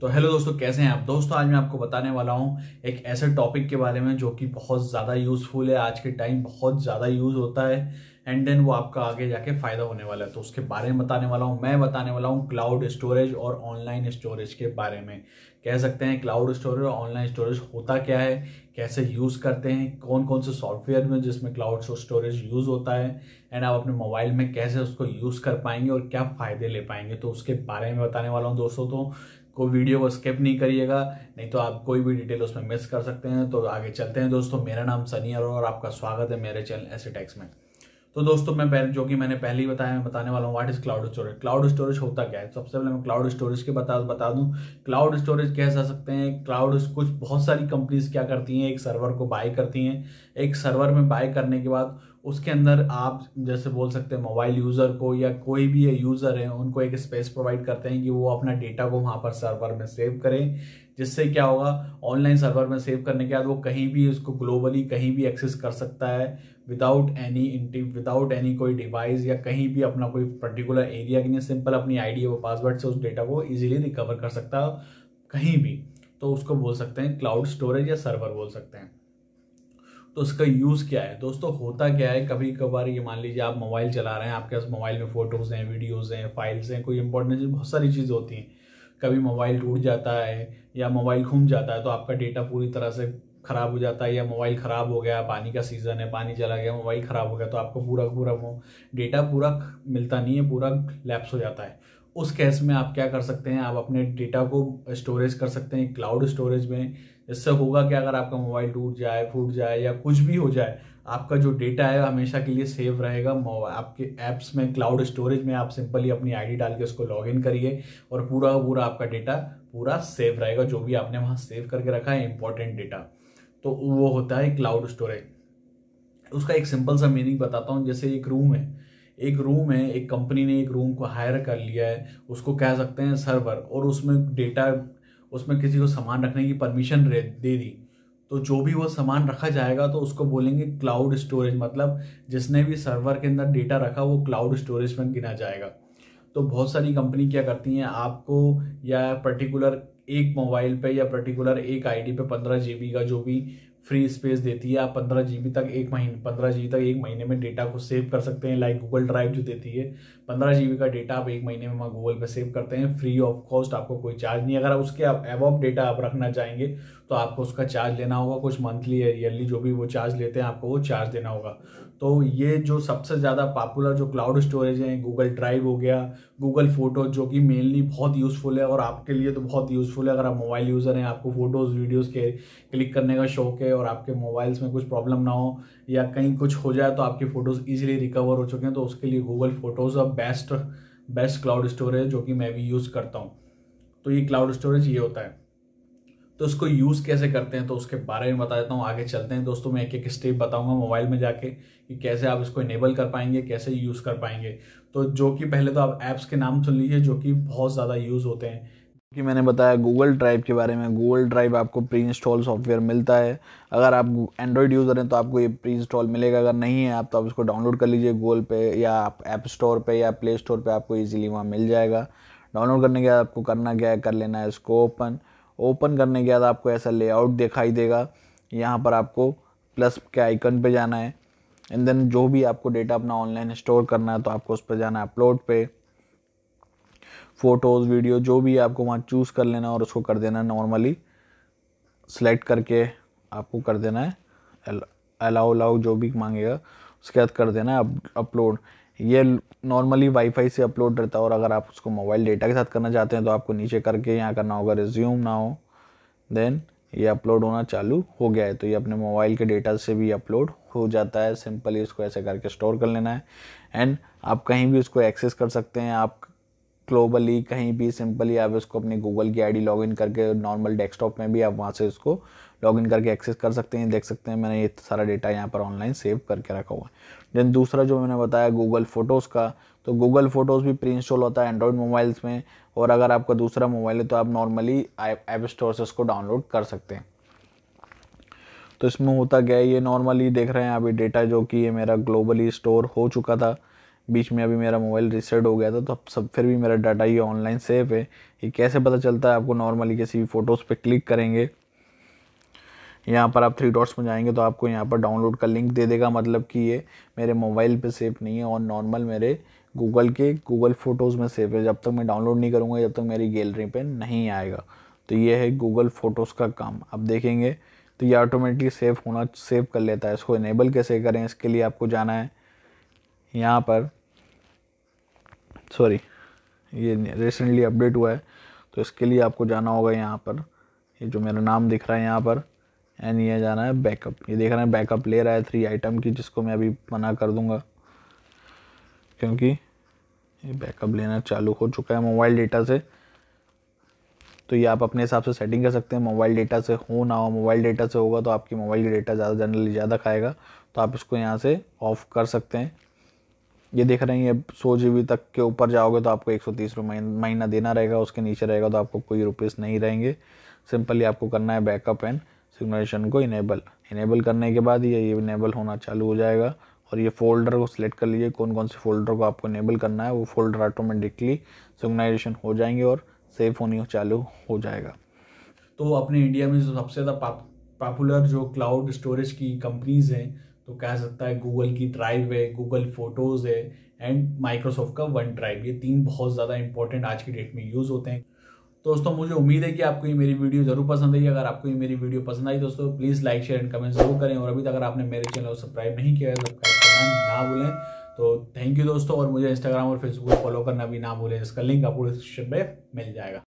तो हेलो दोस्तों कैसे हैं आप दोस्तों आज मैं आपको बताने वाला हूँ एक ऐसे टॉपिक के बारे में जो कि बहुत ज़्यादा यूज़फुल है आज के टाइम बहुत ज़्यादा यूज़ होता है एंड देन वो आपका आगे जाके फ़ायदा होने वाला है तो उसके बारे में बताने वाला हूँ मैं बताने वाला हूँ क्लाउड स्टोरेज और ऑनलाइन स्टोरेज के बारे में कह सकते हैं क्लाउड स्टोरेज और ऑनलाइन स्टोरेज होता क्या है कैसे यूज़ करते हैं कौन कौन से सॉफ्टवेयर में जिसमें क्लाउड स्टोरेज यूज़ होता है एंड आप अपने मोबाइल में कैसे उसको यूज़ कर पाएंगे और क्या फ़ायदे ले पाएंगे तो उसके बारे में बताने वाला हूँ दोस्तों तो कोई वीडियो को स्किप नहीं करिएगा नहीं तो आप कोई भी डिटेल उसमें मिस कर सकते हैं तो आगे चलते हैं दोस्तों मेरा नाम सनी अरोरा और आपका स्वागत है मेरे चैनल एसिटेक्स में तो दोस्तों मैं पहले जो कि मैंने पहले ही बताया मैं बताने वाला हूँ what is cloud storage cloud storage होता क्या है सबसे पहले मैं क्लाउड स्टोरेज के बता बता दूँ क्लाउड स्टोरेज कह जा सकते हैं क्लाउड कुछ बहुत सारी कंपनीज क्या करती हैं एक सर्वर को बाय करती हैं एक सर्वर में बाय करने के बाद उसके अंदर आप जैसे बोल सकते हैं मोबाइल यूज़र को या कोई भी यूज़र है उनको एक स्पेस प्रोवाइड करते हैं कि वो अपना डेटा को वहाँ पर सर्वर में सेव करें जिससे क्या होगा ऑनलाइन सर्वर में सेव करने के बाद वो कहीं भी उसको ग्लोबली कहीं भी एक्सेस कर सकता है विदाउट एनी इंटी विदाउट एनी कोई डिवाइस या कहीं भी अपना कोई पर्टिकुलर एरिया के लिए सिंपल अपनी आईडी और पासवर्ड से उस डेटा को इजीली रिकवर कर सकता है कहीं भी तो उसको बोल सकते हैं क्लाउड स्टोरेज या सर्वर बोल सकते हैं तो उसका यूज़ क्या है दोस्तों होता क्या है कभी कभार ये मान लीजिए आप मोबाइल चला रहे हैं आपके पास मोबाइल में फ़ोटोज़ हैं वीडियोज़ हैं फाइल्स हैं कोई इंपॉर्टेंट बहुत सारी चीज़ होती हैं कभी मोबाइल टूट जाता है या मोबाइल घूम जाता है तो आपका डेटा पूरी तरह से ख़राब हो जाता है या मोबाइल ख़राब हो गया पानी का सीज़न है पानी चला गया मोबाइल ख़राब हो गया तो आपको पूरा पूरा वो डेटा पूरा मिलता नहीं है पूरा लैप्स हो जाता है उस केस में आप क्या कर सकते हैं आप अपने डेटा को स्टोरेज कर सकते हैं क्लाउड स्टोरेज में इससे होगा कि अगर आपका मोबाइल टूट जाए फूट जाए या कुछ भी हो जाए आपका जो डेटा है हमेशा के लिए सेव रहेगा आपके ऐप्स में क्लाउड स्टोरेज में आप सिंपली अपनी आईडी डाल के उसको लॉगिन करिए और पूरा पूरा आपका डेटा पूरा सेव रहेगा जो भी आपने वहाँ सेव करके रखा है इंपॉर्टेंट डेटा तो वो होता है क्लाउड स्टोरेज उसका एक सिंपल सा मीनिंग बताता हूँ जैसे एक रूम है एक रूम है एक कंपनी ने एक रूम को हायर कर लिया है उसको कह सकते हैं सर्वर और उसमें डेटा उसमें किसी को सामान रखने की परमिशन दे दी तो जो भी वो सामान रखा जाएगा तो उसको बोलेंगे क्लाउड स्टोरेज मतलब जिसने भी सर्वर के अंदर डेटा रखा वो क्लाउड स्टोरेज में गिना जाएगा तो बहुत सारी कंपनी क्या करती हैं आपको या पर्टिकुलर एक मोबाइल पे या पर्टिकुलर एक आईडी पे पंद्रह जी का जो भी फ्री स्पेस देती है आप पंद्रह जी तक एक महीने पंद्रह जी तक एक महीने में डेटा को सेव कर सकते हैं लाइक गूगल ड्राइव जो देती है पंद्रह जी का डेटा आप एक महीने में वहाँ गूगल पे सेव करते हैं फ्री ऑफ कॉस्ट आपको कोई चार्ज नहीं अगर उसके आप ऑफ डेटा आप रखना चाहेंगे तो आपको उसका चार्ज लेना होगा कुछ मंथली या ईयरली जो भी वो चार्ज लेते हैं आपको वो चार्ज देना होगा तो ये जो सबसे ज़्यादा पॉपुलर जो क्लाउड स्टोरेज हैं गूगल ड्राइव हो गया गूगल फोटोज जो कि मेनली बहुत यूज़फुल है और आपके लिए तो बहुत यूज़फुल है अगर आप मोबाइल यूज़र हैं आपको फ़ोटोज़ वीडियोज़ के क्लिक करने का शौक है और आपके मोबाइल्स में कुछ प्रॉब्लम ना हो या कहीं कुछ हो जाए तो आपकी फ़ोटोज़ ईजिली रिकवर हो चुके हैं तो उसके लिए Google photos uh best best cloud storage जो कि मैं भी यूज़ करता हूँ तो ये क्लाउड स्टोरेज ये होता है तो इसको यूज़ कैसे करते हैं तो उसके बारे में बता देता हूँ आगे चलते हैं दोस्तों मैं एक एक स्टेप बताऊंगा मोबाइल में जाके कि कैसे आप इसको इनेबल कर पाएंगे कैसे यूज़ कर पाएंगे तो जो कि पहले तो आप ऐप्स के नाम सुन लीजिए जो कि बहुत ज़्यादा यूज़ होते हैं कि मैंने बताया गूगल ड्राइव के बारे में गूगल ड्राइव आपको प्री इंस्टॉल सॉफ्टवेयर मिलता है अगर आप एंड्रॉयड यूज़र हैं तो आपको ये प्री इंस्टॉल मिलेगा अगर नहीं है आप तो आप इसको डाउनलोड कर लीजिए गूगल पे या आप ऐप स्टोर पे या प्ले स्टोर पे आपको इजीली वहाँ मिल जाएगा डाउनलोड करने के बाद आपको करना क्या है कर लेना है इसको ओपन ओपन करने के बाद आपको ऐसा लेआउट दिखाई देगा यहाँ पर आपको प्लस के आइकन पे जाना है एंड देन जो भी आपको डेटा अपना ऑनलाइन स्टोर करना है तो आपको उस पर जाना है अपलोड पे फ़ोटोज़ वीडियो जो भी आपको वहाँ चूज़ कर लेना और उसको कर देना नॉर्मली सेलेक्ट करके आपको कर देना है अलाउ अलाउ जो भी मांगेगा उसके बाद कर देना है अपलोड ये नॉर्मली वाईफाई से अपलोड रहता है और अगर आप उसको मोबाइल डेटा के साथ करना चाहते हैं तो आपको नीचे करके यहाँ करना होगा रिज्यूम ना हो देन ये अपलोड होना चालू हो गया है तो ये अपने मोबाइल के डेटा से भी अपलोड हो जाता है सिंपली इसको ऐसे करके स्टोर कर लेना है एंड आप कहीं भी उसको एक्सेस कर सकते हैं आप ग्लोबली कहीं भी सिंपली आप इसको अपने गूगल की आईडी लॉगिन करके नॉर्मल डेस्कटॉप में भी आप वहाँ से इसको लॉगिन करके एक्सेस कर सकते हैं देख सकते हैं मैंने ये सारा डेटा यहाँ पर ऑनलाइन सेव करके रखा हुआ है देन दूसरा जो मैंने बताया गूगल फ़ोटोज़ का तो गूगल फ़ोटोज़ भी प्री इंस्टॉल होता है एंड्रॉयड मोबाइल्स में और अगर आपका दूसरा मोबाइल है तो आप नॉर्मली ऐप स्टोर से इसको डाउनलोड कर सकते हैं तो इसमें होता गया ये नॉर्मली देख रहे हैं अभी डेटा जो कि ये मेरा ग्लोबली स्टोर हो चुका था बीच में अभी मेरा मोबाइल रिसेट हो गया था तो अब सब फिर भी मेरा डाटा ये ऑनलाइन सेफ है ये कैसे पता चलता है आपको नॉर्मली किसी भी फ़ोटोज़ पे क्लिक करेंगे यहाँ पर आप थ्री डॉट्स में जाएंगे तो आपको यहाँ पर डाउनलोड का लिंक दे देगा मतलब कि ये मेरे मोबाइल पे सेफ नहीं है और नॉर्मल मेरे गूगल के गूगल फ़ोटोज़ में सेफ है जब तक मैं डाउनलोड नहीं करूँगा जब तक मेरी गैलरी पर नहीं आएगा तो ये है गूगल फ़ोटोज़ का काम आप देखेंगे तो ये ऑटोमेटिकली सेव होना सेव कर लेता है इसको इनेबल कैसे करें इसके लिए आपको जाना है यहाँ पर सॉरी ये रिसेंटली अपडेट हुआ है तो इसके लिए आपको जाना होगा यहाँ पर ये जो मेरा नाम दिख रहा है यहाँ पर एंड ये जाना है बैकअप ये देख रहे हैं बैकअप ले रहा है थ्री आइटम की जिसको मैं अभी मना कर दूँगा क्योंकि ये बैकअप लेना चालू हो चुका है मोबाइल डेटा से तो ये आप अपने हिसाब से सेटिंग कर सकते हैं मोबाइल डेटा से हो ना हो मोबाइल डेटा से होगा तो आपकी मोबाइल डेटा ज़्यादा जनरली ज़्यादा खाएगा तो आप इसको यहाँ से ऑफ़ कर सकते हैं ये देख रहे हैं ये सौ जी तक के ऊपर जाओगे तो आपको एक सौ तीस रुपये महीना देना रहेगा उसके नीचे रहेगा तो आपको कोई रुपीज़ नहीं रहेंगे सिंपली आपको करना है बैकअप एंड सिग्नलाइजेशन को इनेबल इनेबल करने के बाद ये इनेबल होना चालू हो जाएगा और ये फोल्डर को सिलेक्ट कर लीजिए कौन कौन से फोल्डर को आपको इनेबल करना है वो फोल्डर ऑटोमेटिकली सिग्नलाइजेशन हो जाएंगे और सेफ होनी चालू हो जाएगा तो अपने इंडिया में जो सबसे ज़्यादा पॉपुलर जो क्लाउड स्टोरेज की कंपनीज़ हैं तो कह सकता है गूगल की ड्राइव है गूगल फोटोज़ है एंड माइक्रोसॉफ्ट का वन ड्राइव ये तीन बहुत ज़्यादा इंपॉर्टेंट आज की डेट में यूज़ होते हैं तो दोस्तों मुझे उम्मीद है कि आपको ये मेरी वीडियो जरूर पसंद आई अगर आपको ये मेरी वीडियो पसंद आई दोस्तों please like share and comment जरूर करें और अभी तक अगर आपने मेरे चैनल को सब्सक्राइब नहीं किया है सब्सक्राइब करना ना भूलें तो थैंक यू दोस्तों और मुझे इंस्टाग्राम और फेसबुक फॉलो करना भी ना भूलें इसका लिंक आपको डिस्क्रिप्शन में मिल जाएगा